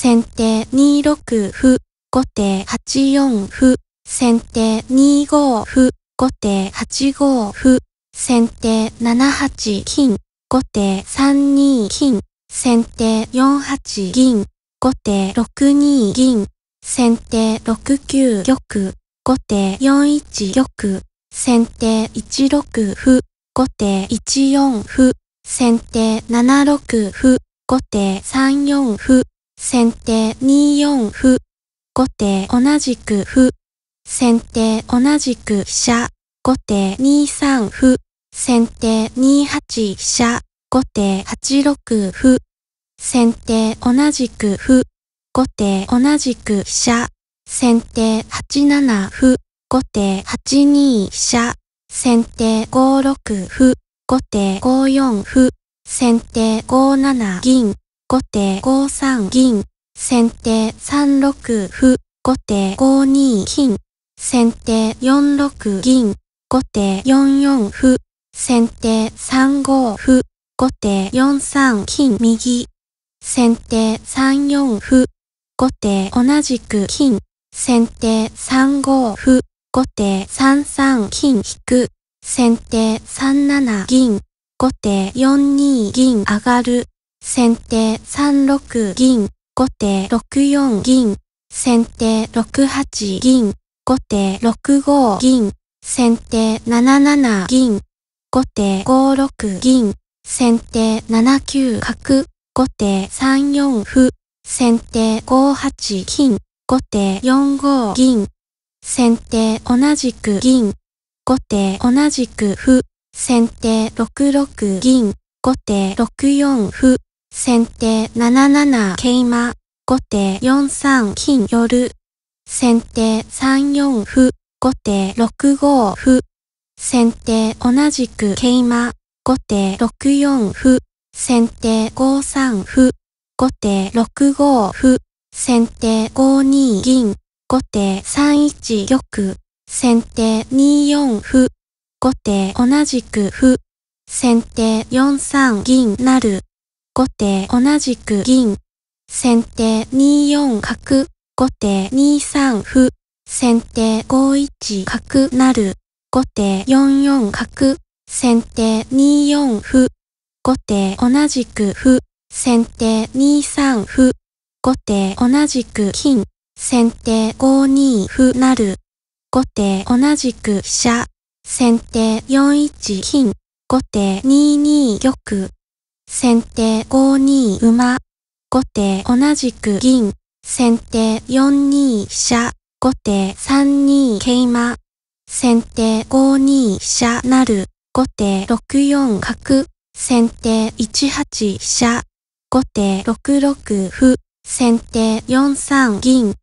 先手2六歩、後手8四歩、先手2五歩、後手8五歩、先手7八金、後手3二金、先手4八銀、後手6二銀、先手6九玉、後手4一玉、先手1六歩、後手1四歩、先手7六歩、後手3四歩、先手2四歩。後手同じく歩。先手同じく飛車。後手2三歩。先手2八飛車。後手8六歩。先手同じく歩。後手同じく飛車。先手8七歩。後手8二飛車。先手5六歩。後手5四歩。先手5七銀。後手5三銀。先手3六歩。後手5二金。先手4六銀。後手4四歩。先手3五歩。後手4三金右。先手3四歩。後手同じく金。先手3五歩。後手3三金引く。先手3七銀。後手4二銀上がる。先手3六銀、後手6四銀、先手6八銀、後手6五銀、先手7七銀、後手5六銀、先手7九角、後手3四歩、先手5八金、後手4五銀、先手同じく銀、後手同じく歩、先手6六銀、後手6四歩、先手7七桂馬、後手4三金寄る。先手3四歩、後手6五歩。先手同じく桂馬、後手6四歩。先手5三歩、後手6五歩。先手5二銀、後手3一玉。先手2四歩、後手同じく歩。先手4三銀なる。後手同じく銀。先手2四角。後手2三歩。先手5一角なる。後手4四角。先手2四歩。後手同じく歩。先手2三歩。後手同じく金。先手5二歩なる。後手同じく飛車。先手4一金。後手2二玉。先手5二馬。後手同じく銀。先手4二飛車。後手3二桂馬。先手5二飛車なる。後手6四角。先手1八飛車。後手6六歩。先手4三銀。